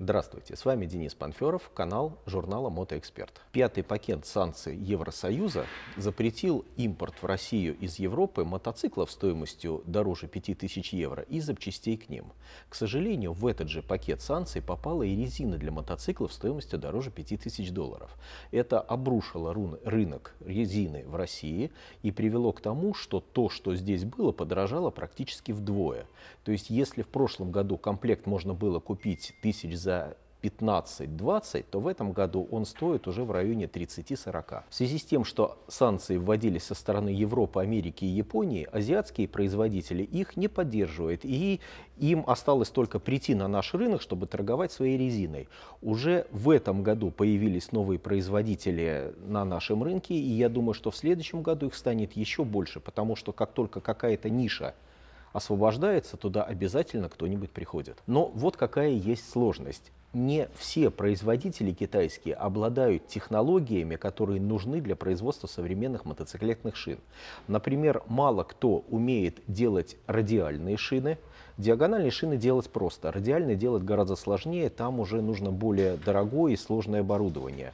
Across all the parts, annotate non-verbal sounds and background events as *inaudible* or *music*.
Здравствуйте, с вами Денис Панферов, канал журнала «Мотоэксперт». Пятый пакет санкций Евросоюза запретил импорт в Россию из Европы мотоциклов стоимостью дороже 5000 евро и запчастей к ним. К сожалению, в этот же пакет санкций попала и резина для мотоциклов стоимостью дороже 5000 долларов. Это обрушило рынок резины в России и привело к тому, что то, что здесь было, подорожало практически вдвое. То есть, если в прошлом году комплект можно было купить тысяч за за 15-20, то в этом году он стоит уже в районе 30-40. В связи с тем, что санкции вводились со стороны Европы, Америки и Японии, азиатские производители их не поддерживают, и им осталось только прийти на наш рынок, чтобы торговать своей резиной. Уже в этом году появились новые производители на нашем рынке, и я думаю, что в следующем году их станет еще больше, потому что как только какая-то ниша освобождается, туда обязательно кто-нибудь приходит. Но вот какая есть сложность. Не все производители китайские обладают технологиями, которые нужны для производства современных мотоциклетных шин. Например, мало кто умеет делать радиальные шины. Диагональные шины делать просто, радиальные делать гораздо сложнее, там уже нужно более дорогое и сложное оборудование.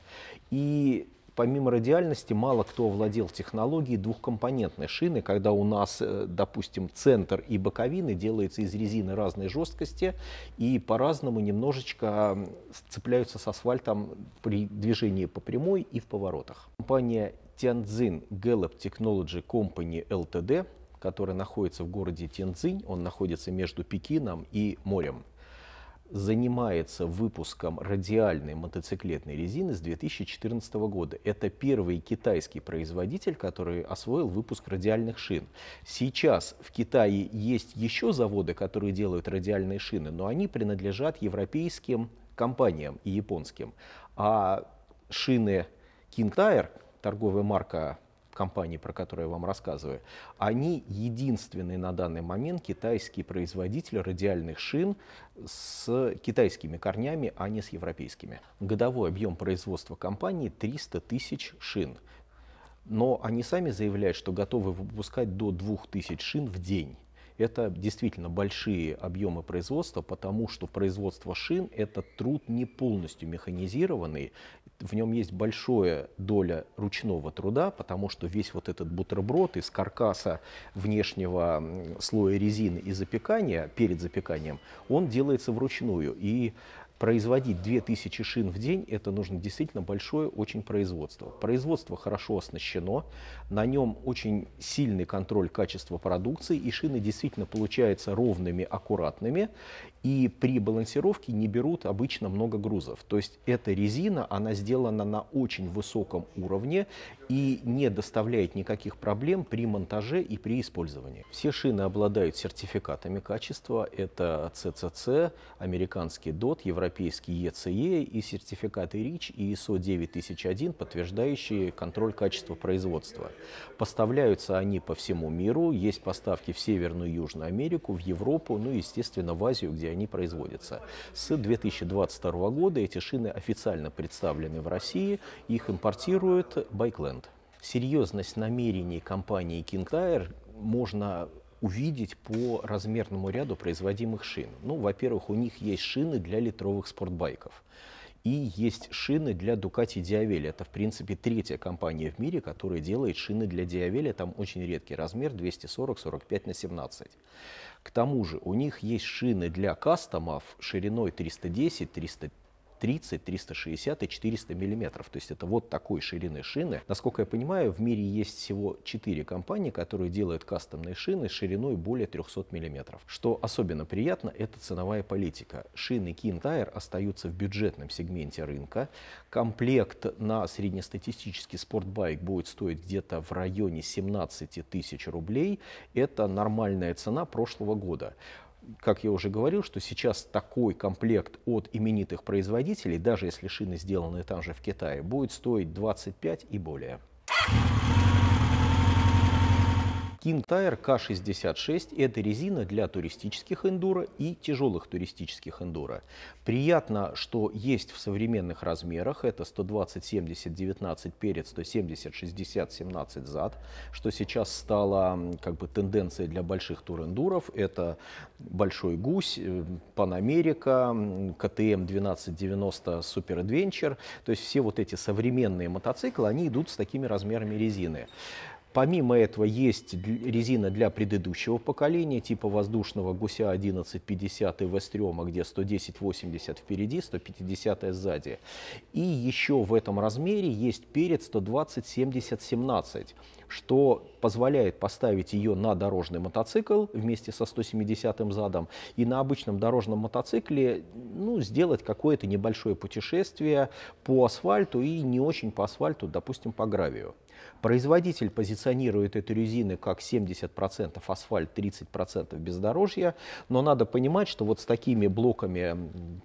И помимо радиальности, мало кто овладел технологией двухкомпонентной шины, когда у нас, э, допустим, центр и боковины делаются из резины разной жесткости и по-разному немножечко цепляются с асфальтом при движении по прямой и в поворотах. Компания Tianjin Gallup Technology Company Ltd, которая находится в городе Тензинь, он находится между Пекином и морем занимается выпуском радиальной мотоциклетной резины с 2014 года. Это первый китайский производитель, который освоил выпуск радиальных шин. Сейчас в Китае есть еще заводы, которые делают радиальные шины, но они принадлежат европейским компаниям и японским. А шины King Tire, торговая марка компании, про которые я вам рассказываю, они единственные на данный момент китайские производители радиальных шин с китайскими корнями, а не с европейскими. Годовой объем производства компании 300 тысяч шин. Но они сами заявляют, что готовы выпускать до 2000 шин в день. Это действительно большие объемы производства, потому что производство шин – это труд не полностью механизированный, в нем есть большая доля ручного труда, потому что весь вот этот бутерброд из каркаса внешнего слоя резины и запекания, перед запеканием, он делается вручную. И производить 2000 шин в день, это нужно действительно большое очень производство. Производство хорошо оснащено, на нем очень сильный контроль качества продукции, и шины действительно получаются ровными, аккуратными, и при балансировке не берут обычно много грузов. То есть эта резина, она сделана на очень высоком уровне и не доставляет никаких проблем при монтаже и при использовании. Все шины обладают сертификатами качества. Это CCC, американский DOT, европейский ECE и сертификаты REACH и ISO 9001, подтверждающие контроль качества производства. Поставляются они по всему миру. Есть поставки в Северную и Южную Америку, в Европу, ну и, естественно, в Азию, где они производятся. С 2022 года эти шины официально представлены в России, их импортирует Байкленд. Серьезность намерений компании King Tire можно увидеть по размерному ряду производимых шин. Ну, во-первых, у них есть шины для литровых спортбайков и есть шины для Ducati Diavel. Это, в принципе, третья компания в мире, которая делает шины для Diavel. Там очень редкий размер, 240-45 на 17. К тому же у них есть шины для кастомов шириной 310, 330, 330, 360 и 400 миллиметров. То есть это вот такой ширины шины. Насколько я понимаю, в мире есть всего 4 компании, которые делают кастомные шины шириной более 300 миллиметров. Что особенно приятно, это ценовая политика. Шины King Tire остаются в бюджетном сегменте рынка. Комплект на среднестатистический спортбайк будет стоить где-то в районе 17 тысяч рублей. Это нормальная цена прошлого года как я уже говорил, что сейчас такой комплект от именитых производителей, даже если шины сделаны там же в Китае, будет стоить 25 и более. King Tire K66 – это резина для туристических эндуро и тяжелых туристических эндуро. Приятно, что есть в современных размерах. Это 120-70-19 перед, 170-60-17 зад, что сейчас стало как бы тенденцией для больших турэндуров. Это Большой Гусь, Панамерика, КТМ 1290 Super Adventure. То есть все вот эти современные мотоциклы, они идут с такими размерами резины. Помимо этого есть резина для предыдущего поколения, типа воздушного гуся 1150 и Вестрема, где 110-80 впереди, 150 сзади. И еще в этом размере есть перед 120-70-17, что позволяет поставить ее на дорожный мотоцикл вместе со 170-м задом и на обычном дорожном мотоцикле ну, сделать какое-то небольшое путешествие по асфальту и не очень по асфальту, допустим, по гравию. Производитель позиционирует эту резины как 70% асфальт, 30% бездорожья, но надо понимать, что вот с такими блоками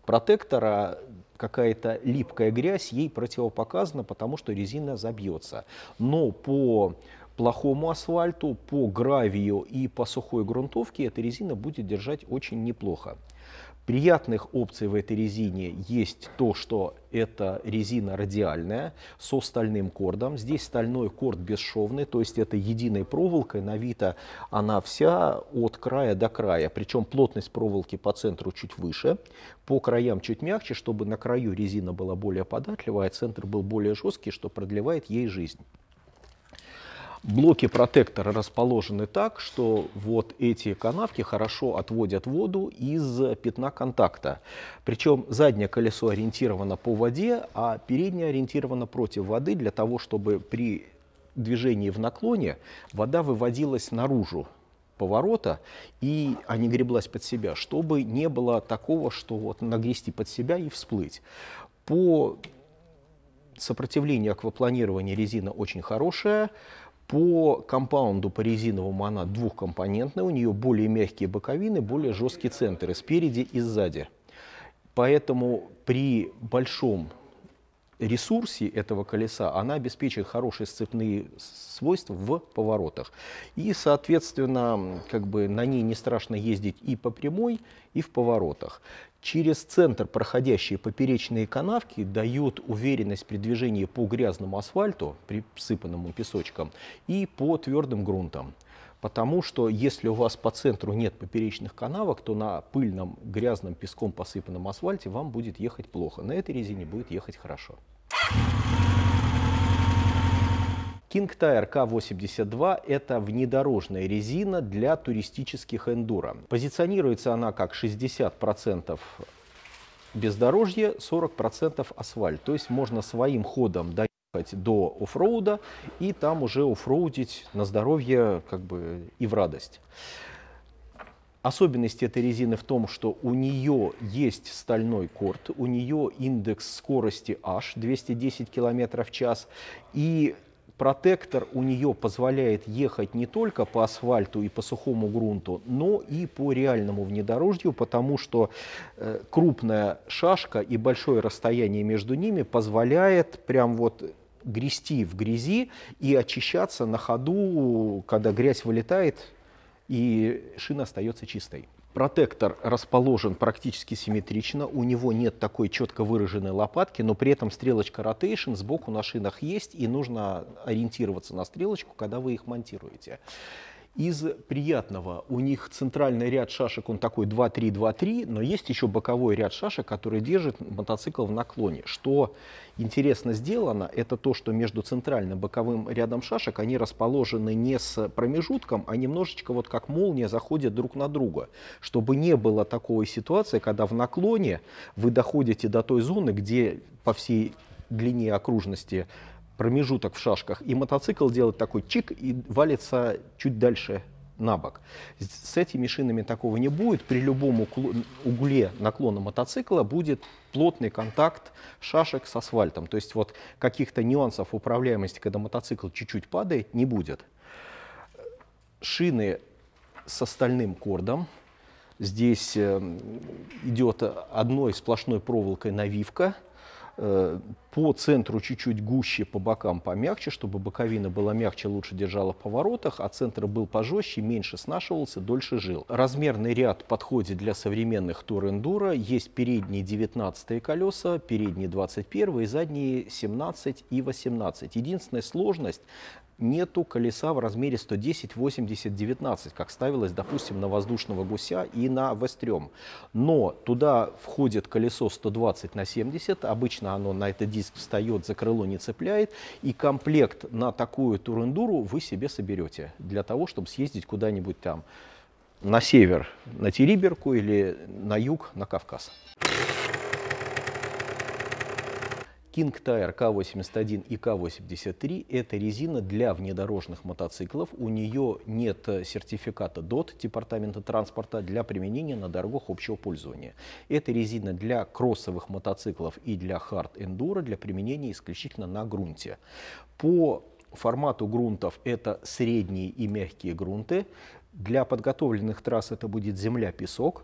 протектора какая-то липкая грязь ей противопоказана, потому что резина забьется. Но по плохому асфальту, по гравию и по сухой грунтовке эта резина будет держать очень неплохо приятных опций в этой резине есть то, что это резина радиальная со стальным кордом. Здесь стальной корд бесшовный, то есть это единой проволокой. навита она вся от края до края. Причем плотность проволоки по центру чуть выше, по краям чуть мягче, чтобы на краю резина была более податливая, а центр был более жесткий, что продлевает ей жизнь. Блоки протектора расположены так, что вот эти канавки хорошо отводят воду из пятна контакта. Причем заднее колесо ориентировано по воде, а переднее ориентировано против воды для того, чтобы при движении в наклоне вода выводилась наружу поворота, и а не греблась под себя, чтобы не было такого, что вот нагрести под себя и всплыть. По сопротивлению аквапланирования резина очень хорошая, по компаунду, по резиновому она двухкомпонентная, у нее более мягкие боковины, более жесткие центры спереди и сзади. Поэтому при большом ресурсе этого колеса она обеспечивает хорошие сцепные свойства в поворотах. И, соответственно, как бы на ней не страшно ездить и по прямой, и в поворотах через центр проходящие поперечные канавки дают уверенность при движении по грязному асфальту, присыпанному песочком, и по твердым грунтам. Потому что если у вас по центру нет поперечных канавок, то на пыльном, грязном, песком посыпанном асфальте вам будет ехать плохо. На этой резине будет ехать хорошо. King Tire K82 – это внедорожная резина для туристических эндуро. Позиционируется она как 60% бездорожье, 40% асфальт. То есть можно своим ходом доехать до оффроуда и там уже оффроудить на здоровье как бы и в радость. Особенность этой резины в том, что у нее есть стальной корт, у нее индекс скорости H 210 км в час, и протектор у нее позволяет ехать не только по асфальту и по сухому грунту, но и по реальному внедорожью, потому что э, крупная шашка и большое расстояние между ними позволяет прям вот грести в грязи и очищаться на ходу, когда грязь вылетает и шина остается чистой. Протектор расположен практически симметрично, у него нет такой четко выраженной лопатки, но при этом стрелочка rotation сбоку на шинах есть, и нужно ориентироваться на стрелочку, когда вы их монтируете. Из приятного у них центральный ряд шашек, он такой 2-3-2-3, но есть еще боковой ряд шашек, который держит мотоцикл в наклоне. Что интересно сделано, это то, что между центральным и боковым рядом шашек они расположены не с промежутком, а немножечко вот как молния заходят друг на друга, чтобы не было такой ситуации, когда в наклоне вы доходите до той зоны, где по всей длине окружности промежуток в шашках, и мотоцикл делает такой чик и валится чуть дальше на бок. С этими шинами такого не будет. При любом угле наклона мотоцикла будет плотный контакт шашек с асфальтом. То есть вот каких-то нюансов управляемости, когда мотоцикл чуть-чуть падает, не будет. Шины с остальным кордом. Здесь э, идет одной сплошной проволокой навивка – Э, по центру чуть-чуть гуще, по бокам помягче, чтобы боковина была мягче, лучше держала в поворотах, а центр был пожестче, меньше снашивался, дольше жил. Размерный ряд подходит для современных тур-эндуро. Есть передние 19 колеса, передние 21 и задние 17 и 18. Единственная сложность нету колеса в размере 110, 80, 19, как ставилось, допустим, на воздушного гуся и на вострем, Но туда входит колесо 120 на 70, обычно оно на этот диск встает, за крыло не цепляет, и комплект на такую турендуру вы себе соберете для того, чтобы съездить куда-нибудь там на север, на Териберку или на юг, на Кавказ. King Tire K81 и K83 – это резина для внедорожных мотоциклов. У нее нет э, сертификата DOT, Департамента транспорта, для применения на дорогах общего пользования. Это резина для кроссовых мотоциклов и для Hard Enduro для применения исключительно на грунте. По формату грунтов это средние и мягкие грунты. Для подготовленных трасс это будет земля-песок,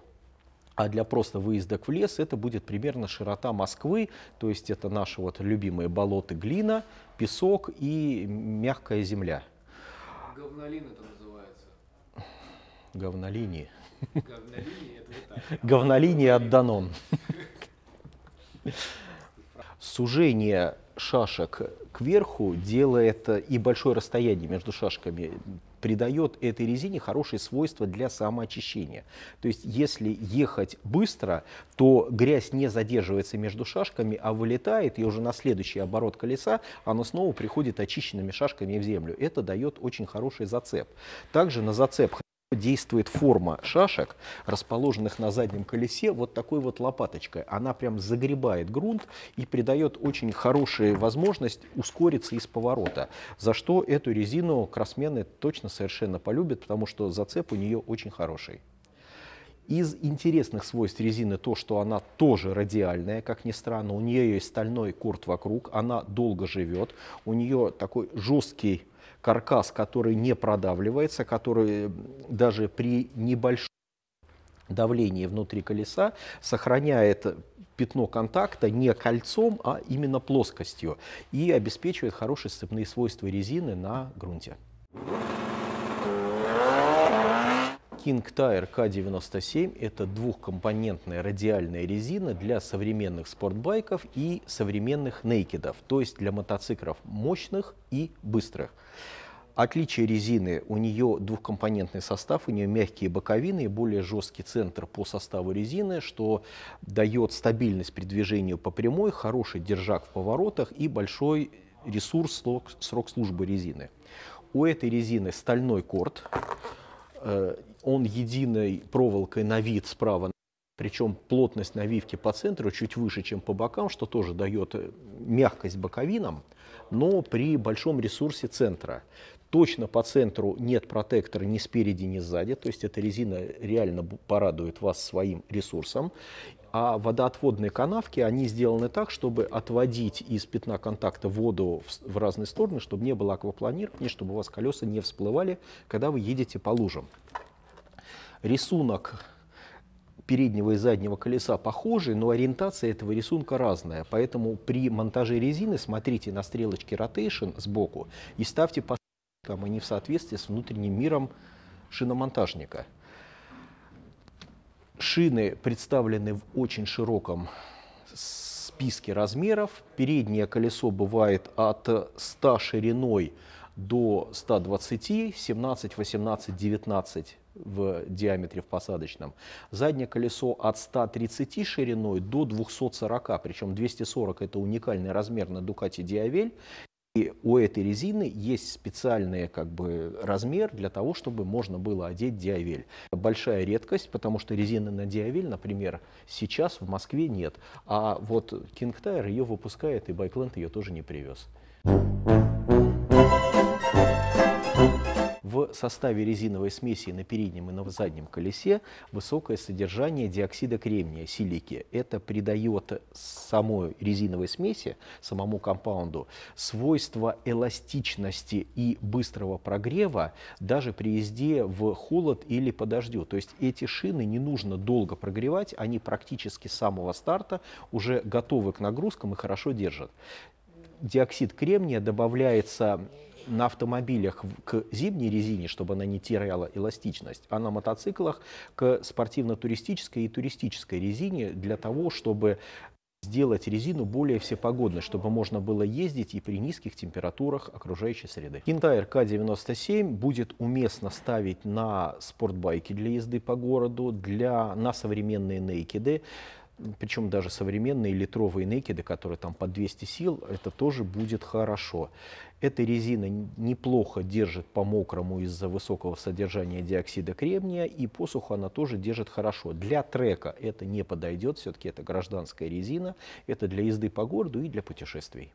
а для просто выезда в лес это будет примерно широта Москвы, то есть это наши вот любимые болоты глина, песок и мягкая земля. Говнолин это называется. Говнолинии. Говнолинии *laughs* от Данон. *laughs* Сужение шашек кверху делает и большое расстояние между шашками придает этой резине хорошие свойства для самоочищения. То есть если ехать быстро, то грязь не задерживается между шашками, а вылетает, и уже на следующий оборот колеса она снова приходит очищенными шашками в землю. Это дает очень хороший зацеп. Также на зацеп действует форма шашек, расположенных на заднем колесе вот такой вот лопаточкой. Она прям загребает грунт и придает очень хорошую возможность ускориться из поворота, за что эту резину кроссмены точно совершенно полюбят, потому что зацеп у нее очень хороший. Из интересных свойств резины то, что она тоже радиальная, как ни странно. У нее есть стальной корт вокруг, она долго живет, у нее такой жесткий каркас, который не продавливается, который даже при небольшом давлении внутри колеса сохраняет пятно контакта не кольцом, а именно плоскостью и обеспечивает хорошие сцепные свойства резины на грунте. King Tire K97 – это двухкомпонентная радиальная резина для современных спортбайков и современных нейкедов, то есть для мотоциклов мощных и быстрых. Отличие резины – у нее двухкомпонентный состав, у нее мягкие боковины и более жесткий центр по составу резины, что дает стабильность при движении по прямой, хороший держак в поворотах и большой ресурс срок, службы резины. У этой резины стальной корт, Э, он единой проволокой на вид справа, причем плотность навивки по центру чуть выше, чем по бокам, что тоже дает э, мягкость боковинам, но при большом ресурсе центра. Точно по центру нет протектора ни спереди, ни сзади, то есть эта резина реально порадует вас своим ресурсом. А водоотводные канавки, они сделаны так, чтобы отводить из пятна контакта воду в, разные стороны, чтобы не было аквапланирования, чтобы у вас колеса не всплывали, когда вы едете по лужам. Рисунок переднего и заднего колеса похожи, но ориентация этого рисунка разная. Поэтому при монтаже резины смотрите на стрелочки rotation сбоку и ставьте по там они в соответствии с внутренним миром шиномонтажника. Шины представлены в очень широком списке размеров. Переднее колесо бывает от 100 шириной до 120, 17, 18, 19 в диаметре в посадочном. Заднее колесо от 130 шириной до 240, причем 240 это уникальный размер на Дукате Диавель. И у этой резины есть специальный как бы, размер для того, чтобы можно было одеть диавель. Большая редкость, потому что резины на диавель, например, сейчас в Москве нет. А вот King Tire ее выпускает, и Байкленд ее тоже не привез. thank you в составе резиновой смеси на переднем и на заднем колесе высокое содержание диоксида кремния, силики. Это придает самой резиновой смеси, самому компаунду, свойство эластичности и быстрого прогрева даже при езде в холод или по дождю. То есть эти шины не нужно долго прогревать, они практически с самого старта уже готовы к нагрузкам и хорошо держат диоксид кремния добавляется на автомобилях к зимней резине, чтобы она не теряла эластичность, а на мотоциклах к спортивно-туристической и туристической резине для того, чтобы сделать резину более всепогодной, чтобы можно было ездить и при низких температурах окружающей среды. Kintyre K97 будет уместно ставить на спортбайки для езды по городу, для, на современные нейкиды причем даже современные литровые некиды, которые там по 200 сил, это тоже будет хорошо. Эта резина неплохо держит по мокрому из-за высокого содержания диоксида кремния, и по суху она тоже держит хорошо. Для трека это не подойдет, все-таки это гражданская резина, это для езды по городу и для путешествий.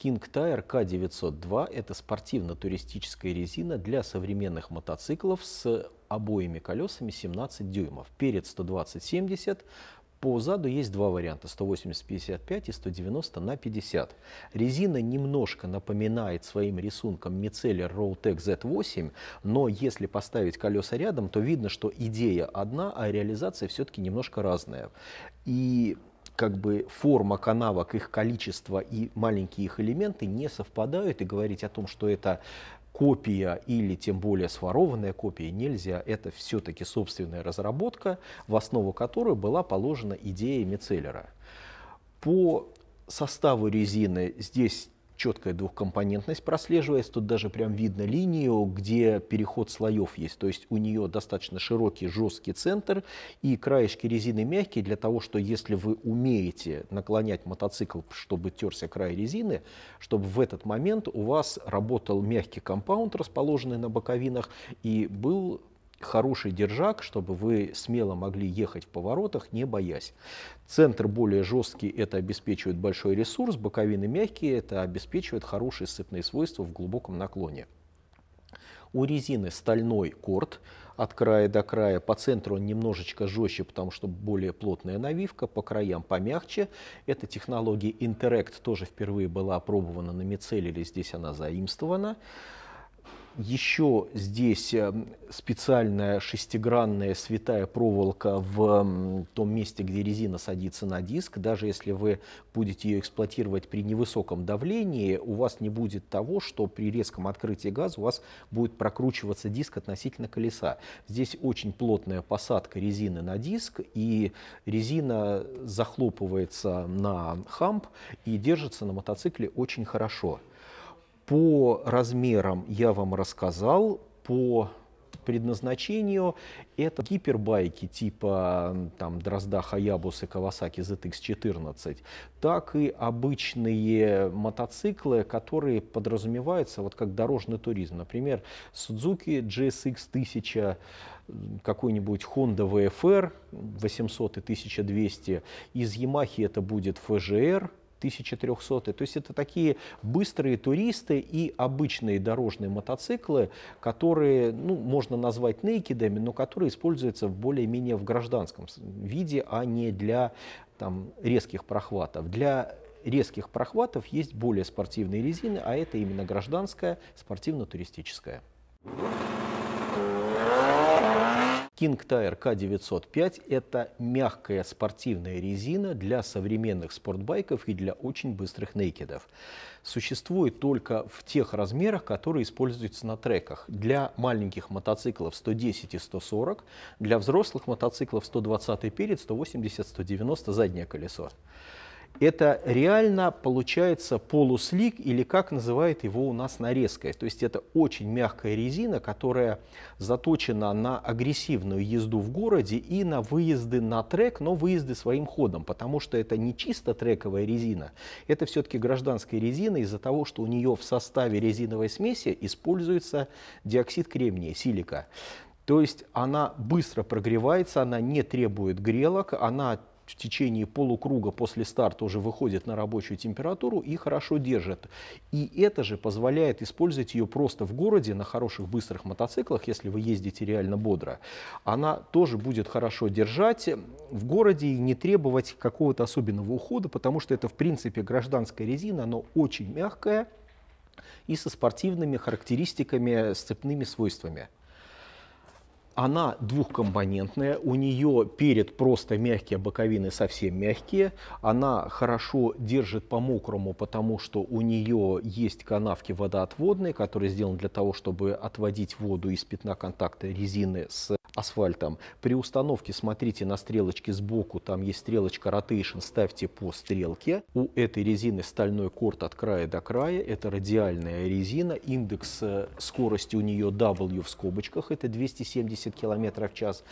King Tire K902 – это спортивно-туристическая резина для современных мотоциклов с обоими колесами 17 дюймов. Перед 120 по заду есть два варианта, 180-55 и 190 на 50. Резина немножко напоминает своим рисунком мицеллер Routec Z8, но если поставить колеса рядом, то видно, что идея одна, а реализация все-таки немножко разная. И как бы форма канавок, их количество и маленькие их элементы не совпадают, и говорить о том, что это копия или тем более сворованная копия нельзя. Это все-таки собственная разработка, в основу которой была положена идея мицеллера. По составу резины здесь четкая двухкомпонентность прослеживается, тут даже прям видно линию, где переход слоев есть, то есть у нее достаточно широкий жесткий центр и краешки резины мягкие для того, что если вы умеете наклонять мотоцикл, чтобы терся край резины, чтобы в этот момент у вас работал мягкий компаунд, расположенный на боковинах, и был хороший держак, чтобы вы смело могли ехать в поворотах, не боясь. Центр более жесткий, это обеспечивает большой ресурс, боковины мягкие, это обеспечивает хорошие сыпные свойства в глубоком наклоне. У резины стальной корт от края до края. По центру он немножечко жестче, потому что более плотная навивка, по краям помягче. Эта технология Interact тоже впервые была опробована на мицеллере, здесь она заимствована еще здесь э, специальная шестигранная святая проволока в том месте, где резина садится на диск. Даже если вы будете ее эксплуатировать при невысоком давлении, у вас не будет того, что при резком открытии газа у вас будет прокручиваться диск относительно колеса. Здесь очень плотная посадка резины на диск, и резина захлопывается на хамп и держится на мотоцикле очень хорошо. По размерам я вам рассказал, по предназначению это гипербайки типа там, Дрозда, Хаябусы, Кавасаки ZX-14, так и обычные мотоциклы, которые подразумеваются вот, как дорожный туризм. Например, Suzuki GSX-1000, какой-нибудь Honda VFR 800 и 1200, из Yamaha это будет FGR – 1300. То есть это такие быстрые туристы и обычные дорожные мотоциклы, которые ну, можно назвать нейкидами, но которые используются более-менее в гражданском виде, а не для там, резких прохватов. Для резких прохватов есть более спортивные резины, а это именно гражданская, спортивно-туристическая. King Tire K905 – это мягкая спортивная резина для современных спортбайков и для очень быстрых нейкедов. Существует только в тех размерах, которые используются на треках. Для маленьких мотоциклов 110 и 140, для взрослых мотоциклов 120 перед, 180, 190 заднее колесо это реально получается полуслик или как называет его у нас нарезка, То есть это очень мягкая резина, которая заточена на агрессивную езду в городе и на выезды на трек, но выезды своим ходом, потому что это не чисто трековая резина, это все-таки гражданская резина из-за того, что у нее в составе резиновой смеси используется диоксид кремния, силика. То есть она быстро прогревается, она не требует грелок, она в течение полукруга после старта уже выходит на рабочую температуру и хорошо держит. И это же позволяет использовать ее просто в городе на хороших быстрых мотоциклах, если вы ездите реально бодро. Она тоже будет хорошо держать э, в городе и не требовать какого-то особенного ухода, потому что это в принципе гражданская резина, она очень мягкая и со спортивными характеристиками, э, сцепными свойствами она двухкомпонентная, у нее перед просто мягкие, а боковины совсем мягкие, она хорошо держит по мокрому, потому что у нее есть канавки водоотводные, которые сделаны для того, чтобы отводить воду из пятна контакта резины с асфальтом. При установке смотрите на стрелочки сбоку, там есть стрелочка rotation, ставьте по стрелке. У этой резины стальной корт от края до края, это радиальная резина, индекс э, скорости у нее W в скобочках, это 270 км в час,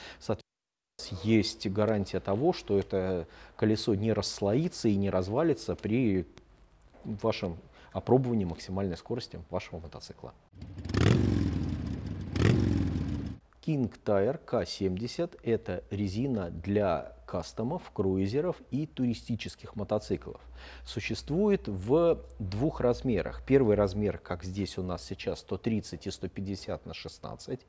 есть гарантия того, что это колесо не расслоится и не развалится при вашем опробовании максимальной скорости вашего мотоцикла. King Tire K70 – это резина для кастомов, круизеров и туристических мотоциклов. Существует в двух размерах. Первый размер, как здесь у нас сейчас, 130 и 150 на 16.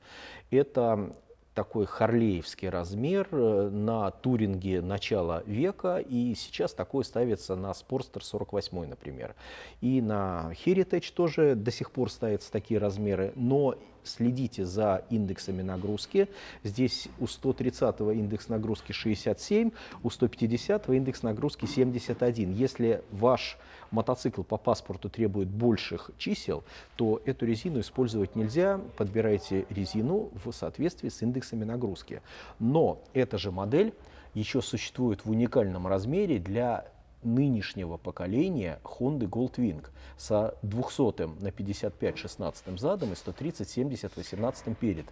Это такой харлеевский размер э, на туринге начала века, и сейчас такой ставится на спорстер 48, например. И на Heritage тоже до сих пор ставятся такие размеры, но следите за индексами нагрузки. Здесь у 130 индекс нагрузки 67, у 150 индекс нагрузки 71. Если ваш мотоцикл по паспорту требует больших чисел, то эту резину использовать нельзя. Подбирайте резину в соответствии с индексами нагрузки. Но эта же модель еще существует в уникальном размере для нынешнего поколения Honda Goldwing со 200 на 55 16 задом и 130 70 18 перед.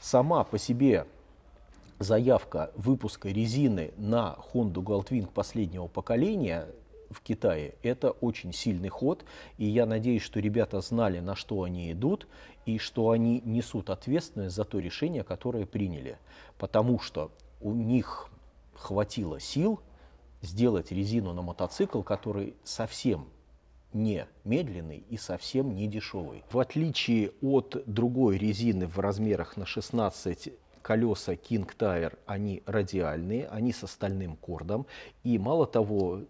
Сама по себе заявка выпуска резины на Honda Goldwing последнего поколения в Китае. Это очень сильный ход, и я надеюсь, что ребята знали, на что они идут, и что они несут ответственность за то решение, которое приняли. Потому что у них хватило сил сделать резину на мотоцикл, который совсем не медленный и совсем не дешевый. В отличие от другой резины в размерах на 16 колеса King Tire, они радиальные, они с остальным кордом. И мало того,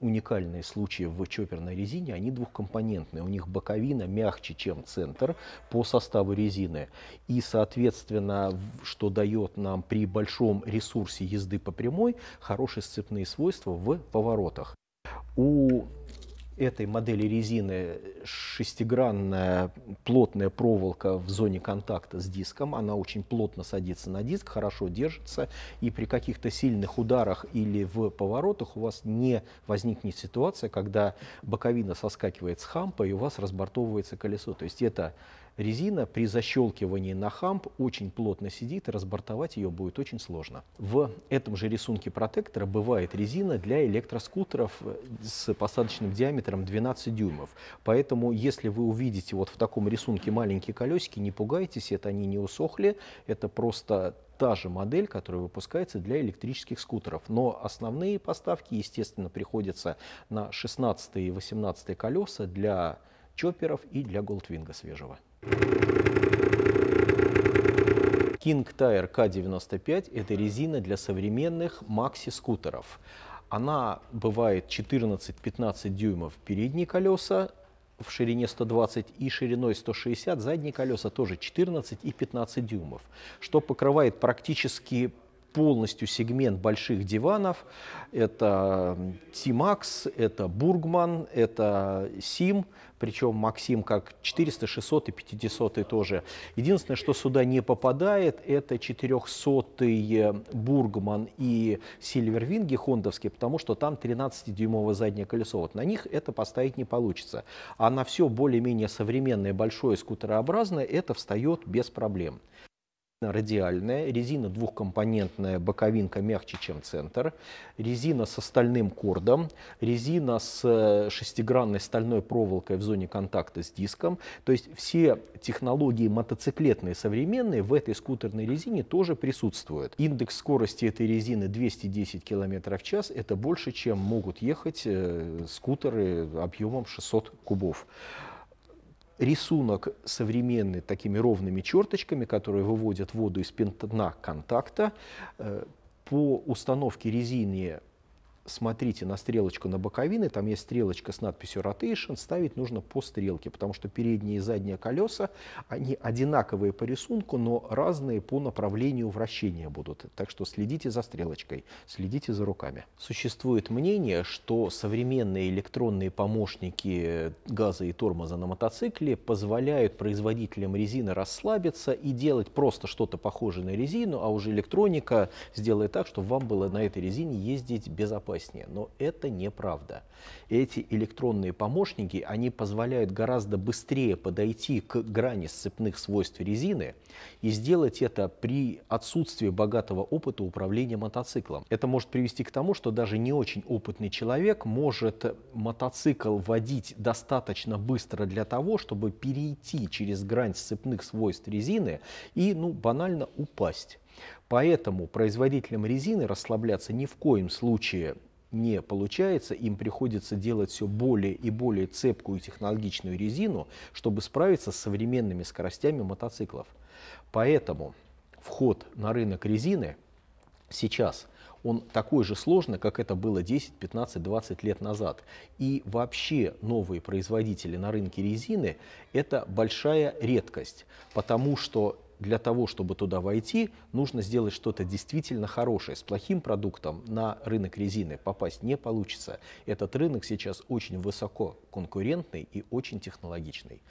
уникальные случаи в чоперной резине, они двухкомпонентные. У них боковина мягче, чем центр по составу резины. И, соответственно, что дает нам при большом ресурсе езды по прямой, хорошие сцепные свойства в поворотах. У этой модели резины шестигранная плотная проволока в зоне контакта с диском. Она очень плотно садится на диск, хорошо держится. И при каких-то сильных ударах или в поворотах у вас не возникнет ситуация, когда боковина соскакивает с хампа и у вас разбортовывается колесо. То есть это резина при защелкивании на хамп очень плотно сидит, и разбортовать ее будет очень сложно. В этом же рисунке протектора бывает резина для электроскутеров э, с посадочным диаметром 12 дюймов. Поэтому, если вы увидите вот в таком рисунке маленькие колесики, не пугайтесь, это они не усохли, это просто та же модель, которая выпускается для электрических скутеров. Но основные поставки, естественно, приходятся на 16 и 18 колеса для чоперов и для голдвинга свежего. King Tire K95 – это резина для современных макси-скутеров. Она бывает 14-15 дюймов передние колеса в ширине 120 и шириной 160, задние колеса тоже 14 и 15 дюймов, что покрывает практически полностью сегмент больших диванов. Это T-Max, это Бургман, это Сим причем Максим как 400, 600 и 500 тоже. Единственное, что сюда не попадает, это 400 э, Бургман и Сильвервинги хондовские, потому что там 13-дюймовое заднее колесо. Вот на них это поставить не получится. А на все более-менее современное, большое, скутерообразное это встает без проблем естественно, радиальная. Резина двухкомпонентная, боковинка мягче, чем центр. Резина с стальным кордом. Резина с э, шестигранной стальной проволокой в зоне контакта с диском. То есть все технологии мотоциклетные современные в этой скутерной резине тоже присутствуют. Индекс скорости этой резины 210 км в час. Это больше, чем могут ехать э, скутеры объемом 600 кубов рисунок современный такими ровными черточками, которые выводят воду из пентна контакта. Э, по установке резины смотрите на стрелочку на боковины, там есть стрелочка с надписью Rotation, ставить нужно по стрелке, потому что передние и задние колеса, они одинаковые по рисунку, но разные по направлению вращения будут. Так что следите за стрелочкой, следите за руками. Существует мнение, что современные электронные помощники газа и тормоза на мотоцикле позволяют производителям резины расслабиться и делать просто что-то похожее на резину, а уже электроника сделает так, чтобы вам было на этой резине ездить безопасно во сне, но это неправда. Эти электронные помощники, они позволяют гораздо быстрее подойти к грани сцепных свойств резины и сделать это при отсутствии богатого опыта управления мотоциклом. Это может привести к тому, что даже не очень опытный человек может мотоцикл водить достаточно быстро для того, чтобы перейти через грань сцепных свойств резины и, ну, банально упасть. Поэтому производителям резины расслабляться ни в коем случае не получается, им приходится делать все более и более цепкую технологичную резину, чтобы справиться с современными скоростями мотоциклов. Поэтому вход на рынок резины сейчас он такой же сложный, как это было 10, 15, 20 лет назад. И вообще новые производители на рынке резины – это большая редкость, потому что для того, чтобы туда войти, нужно сделать что-то действительно хорошее. С плохим продуктом на рынок резины попасть не получится. Этот рынок сейчас очень высоко конкурентный и очень технологичный.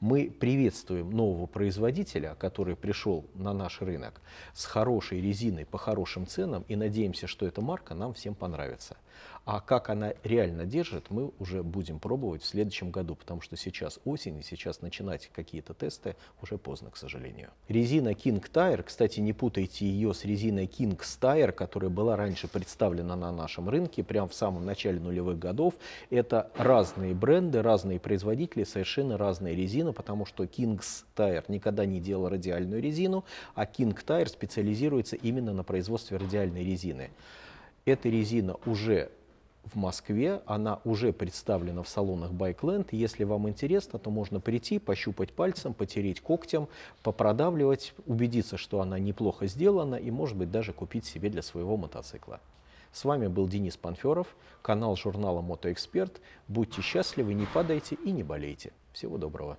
Мы приветствуем нового производителя, который пришел на наш рынок с хорошей резиной по хорошим ценам и надеемся, что эта марка нам всем понравится. А как она реально держит, мы уже будем пробовать в следующем году, потому что сейчас осень, и сейчас начинать какие-то тесты уже поздно, к сожалению. Резина King Tire, кстати, не путайте ее с резиной King Tire, которая была раньше представлена на нашем рынке, прямо в самом начале нулевых годов. Это разные бренды, разные производители, совершенно разные резины, потому что King Tire никогда не делал радиальную резину, а King Tire специализируется именно на производстве радиальной резины эта резина уже в Москве, она уже представлена в салонах Байкленд. Если вам интересно, то можно прийти, пощупать пальцем, потереть когтем, попродавливать, убедиться, что она неплохо сделана и, может быть, даже купить себе для своего мотоцикла. С вами был Денис Панферов, канал журнала «Мотоэксперт». Будьте счастливы, не падайте и не болейте. Всего доброго.